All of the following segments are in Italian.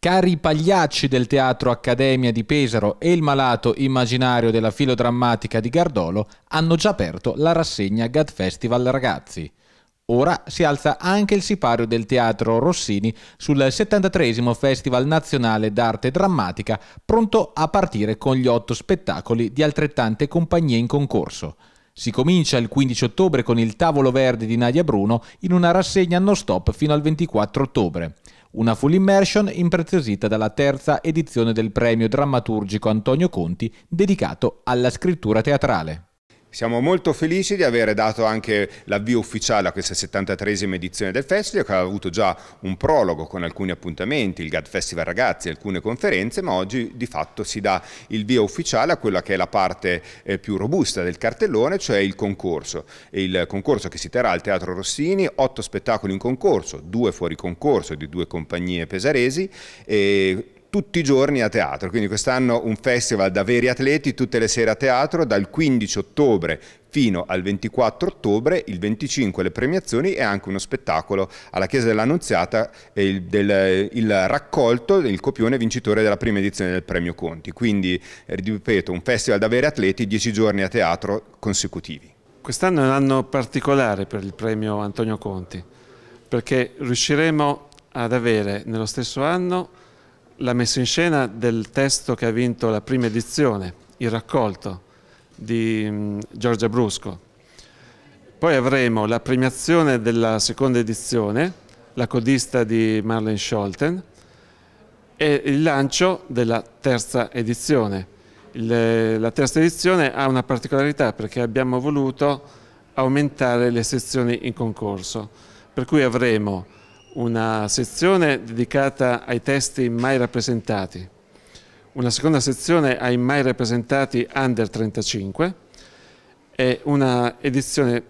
Cari pagliacci del Teatro Accademia di Pesaro e il malato immaginario della filodrammatica di Gardolo hanno già aperto la rassegna Gad Festival Ragazzi. Ora si alza anche il sipario del Teatro Rossini sul 73 Festival Nazionale d'Arte Drammatica, pronto a partire con gli otto spettacoli di altrettante compagnie in concorso. Si comincia il 15 ottobre con il Tavolo Verde di Nadia Bruno in una rassegna non stop fino al 24 ottobre. Una full immersion impreziosita dalla terza edizione del premio drammaturgico Antonio Conti dedicato alla scrittura teatrale. Siamo molto felici di aver dato anche l'avvio ufficiale a questa 73esima edizione del festival che ha avuto già un prologo con alcuni appuntamenti, il GAD Festival Ragazzi, alcune conferenze, ma oggi di fatto si dà il via ufficiale a quella che è la parte eh, più robusta del cartellone, cioè il concorso. Il concorso che si terrà al Teatro Rossini, otto spettacoli in concorso, due fuori concorso di due compagnie pesaresi e tutti i giorni a teatro, quindi quest'anno un festival da veri atleti tutte le sere a teatro dal 15 ottobre fino al 24 ottobre, il 25 le premiazioni e anche uno spettacolo alla Chiesa dell'Annunziata, il, del, il raccolto del copione vincitore della prima edizione del Premio Conti, quindi eh, ripeto un festival da veri atleti, 10 giorni a teatro consecutivi. Quest'anno è un anno particolare per il Premio Antonio Conti perché riusciremo ad avere nello stesso anno la messa in scena del testo che ha vinto la prima edizione, Il raccolto, di mm, Giorgia Brusco. Poi avremo la premiazione della seconda edizione, la codista di Marlene Scholten, e il lancio della terza edizione. Il, la terza edizione ha una particolarità perché abbiamo voluto aumentare le sezioni in concorso, per cui avremo una sezione dedicata ai testi mai rappresentati, una seconda sezione ai mai rappresentati under 35 e una edizione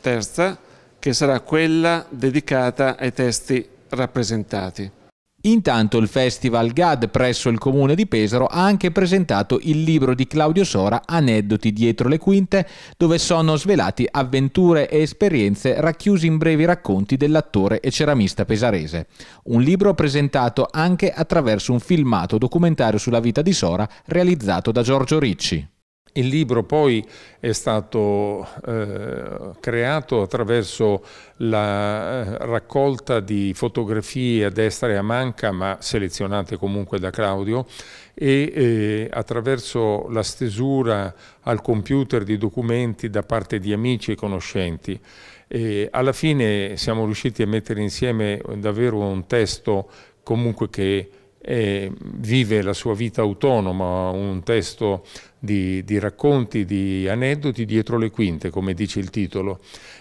terza che sarà quella dedicata ai testi rappresentati. Intanto il Festival GAD presso il comune di Pesaro ha anche presentato il libro di Claudio Sora Aneddoti dietro le quinte, dove sono svelati avventure e esperienze racchiusi in brevi racconti dell'attore e ceramista pesarese. Un libro presentato anche attraverso un filmato documentario sulla vita di Sora realizzato da Giorgio Ricci. Il libro poi è stato eh, creato attraverso la eh, raccolta di fotografie a destra e a manca, ma selezionate comunque da Claudio, e eh, attraverso la stesura al computer di documenti da parte di amici e conoscenti. E alla fine siamo riusciti a mettere insieme davvero un testo comunque che eh, vive la sua vita autonoma, un testo di, di, racconti, di aneddoti dietro le quinte, come dice il titolo.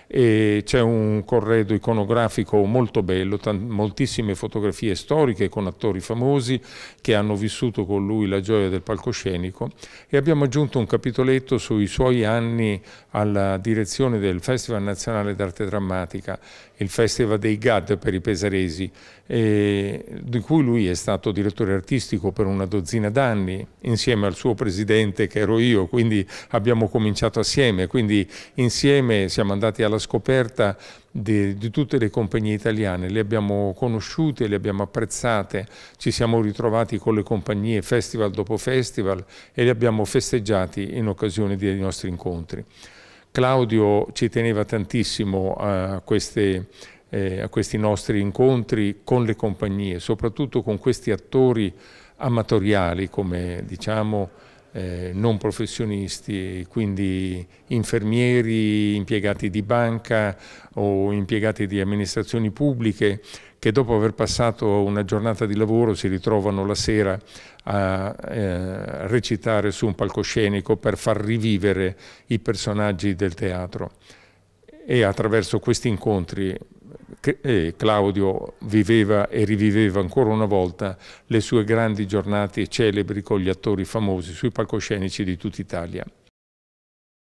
c'è un corredo iconografico molto bello, moltissime fotografie storiche con attori famosi che hanno vissuto con lui la gioia del palcoscenico e abbiamo aggiunto un capitoletto sui suoi anni alla direzione del Festival Nazionale d'Arte Drammatica, il Festival dei GAD per i pesaresi, eh, di cui lui è stato direttore artistico per una dozzina d'anni, insieme al suo presidente che ero io, quindi abbiamo cominciato assieme, quindi insieme siamo andati alla scoperta di, di, tutte le compagnie italiane, le abbiamo conosciute, le abbiamo apprezzate, ci siamo ritrovati con le compagnie festival dopo festival e le abbiamo festeggiati in occasione dei nostri incontri. Claudio ci teneva tantissimo a, queste, eh, a questi nostri incontri con le compagnie, soprattutto con questi attori amatoriali come diciamo eh, non professionisti, quindi infermieri, impiegati di banca o impiegati di amministrazioni pubbliche che dopo aver passato una giornata di lavoro si ritrovano la sera a eh, recitare su un palcoscenico per far rivivere i personaggi del teatro e attraverso questi incontri e Claudio viveva e riviveva ancora una volta le sue grandi giornate celebri con gli attori famosi sui palcoscenici di tutta Italia.